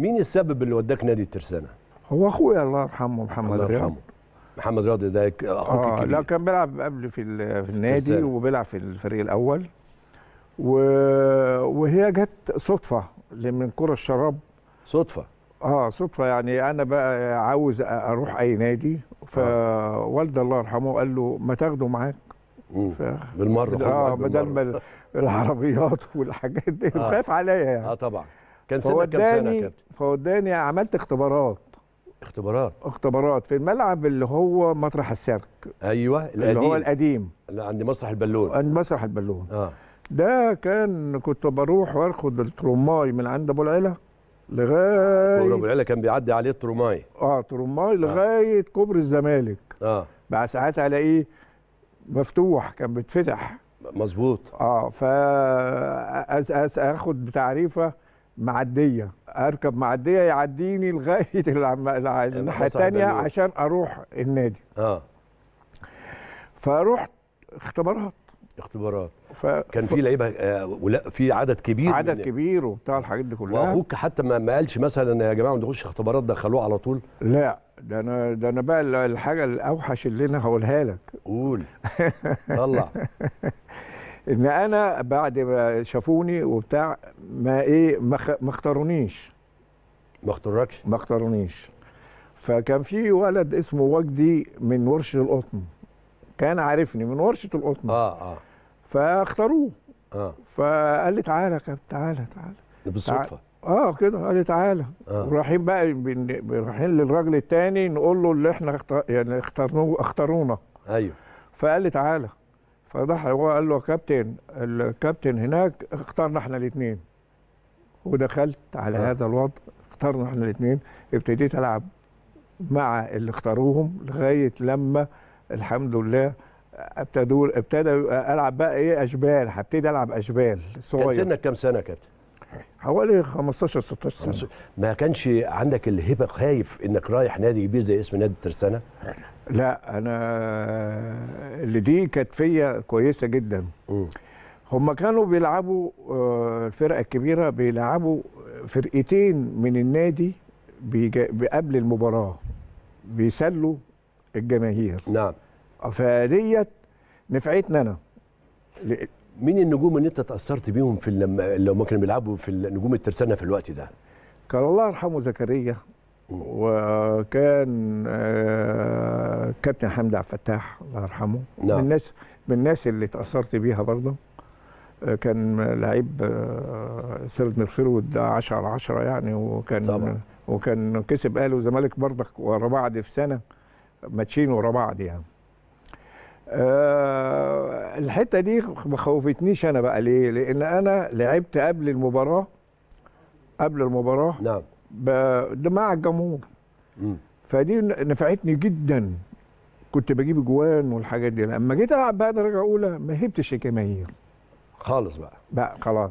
مين السبب اللي وداك نادي الترسانه؟ هو اخويا الله يرحمه محمد الله يرحمه محمد رياض ده اخوك آه لا كان بيلعب قبل في, في النادي وبيلعب في الفريق الاول و... وهي جت صدفه من كره الشراب صدفه اه صدفه يعني انا بقى عاوز اروح اي نادي فوالد آه. الله يرحمه قال له ما تاخده معاك ف... بالمره اه بدل ما العربيات والحاجات دي خاف آه. عليا يعني اه طبعا كان سنة كام سنه يا كابتن؟ فوداني عملت اختبارات اختبارات اختبارات في الملعب اللي هو مطرح السيرك ايوه القديم اللي هو القديم اللي عند مسرح البالون عند مسرح البالون اه ده كان كنت بروح واخد الترماي من عند ابو العيله لغايه ابو العيله كان بيعدي عليه الترماي اه ترماي آه. لغايه آه. كوبري الزمالك اه بقى ساعات على ايه مفتوح كان بيتفتح مظبوط اه فاخد بتعريفه معديه اركب معديه يعديني لغايه الناحيه الثانيه عشان اروح النادي اه فروحت اختبارات اختبارات ف... كان في لعيبه آه ولا في عدد كبير عدد من... كبير وبتاع الحاجات دي كلها واخوك حتى ما قالش مثلا يا جماعه ما تخش اختبارات دخلوه على طول لا ده انا ده انا بقى الحاجه الاوحش اللي انا هقولها لك قول طلع ان انا بعد ما شافوني وبتاع ما ايه ما اختارونيش ما اختاركش ما اختارونيش فكان في ولد اسمه وجدي من ورشه القطن كان عارفني من ورشه القطن اه اه فاختاروه اه فقال لي تعالى كابتن تعالى تعالى بالصدفه اه كده قال لي تعالى آه. رايحين بقى رايحين للراجل التاني نقول له اللي احنا اختر... يعني اختارنوه اختارونا ايوه فقال لي تعالى فراح هو قال له كابتن الكابتن هناك اختارنا احنا الاثنين ودخلت على أه. هذا الوضع اختارنا احنا الاثنين ابتديت العب مع اللي اختاروهم لغايه لما الحمد لله ابتدوا ابتدى العب بقى ايه اشبال هبتدي العب اشبال صغير كان سنك كام سنه كانت؟ حوالي 15 16 سنه ما كانش عندك الهبه خايف انك رايح نادي كبير زي اسم نادي الترسانه؟ لا انا اللي دي كانت فيا كويسه جدا هم كانوا بيلعبوا آه، الفرقه الكبيره بيلعبوا فرقتين من النادي قبل المباراه بيسلوا الجماهير نعم فديت نفعتنا انا مين النجوم اللي انت تاثرت بيهم في لما كانوا بيلعبوا في نجوم الترسانه في الوقت ده؟ كان الله يرحمه زكريا وكان آه، كابتن حمد عبد الفتاح الله يرحمه نعم. من الناس من الناس اللي اتاثرت بيها برضه آه، كان لعيب سيرد مرفرود 10 على 10 يعني وكان طبعا. وكان كسب اهلي وزمالك برضك ورا بعض في سنه ماتشين ورا بعض يعني أه الحته دي ما خوفتنيش انا بقى ليه لان انا لعبت قبل المباراه قبل المباراه نعم ده مع الجمهور فدي نفعتني جدا كنت بجيب جوان والحاجات دي لما جيت العب بقى درجه اولى ما هبتش الجماهير خالص بقى بقى خلاص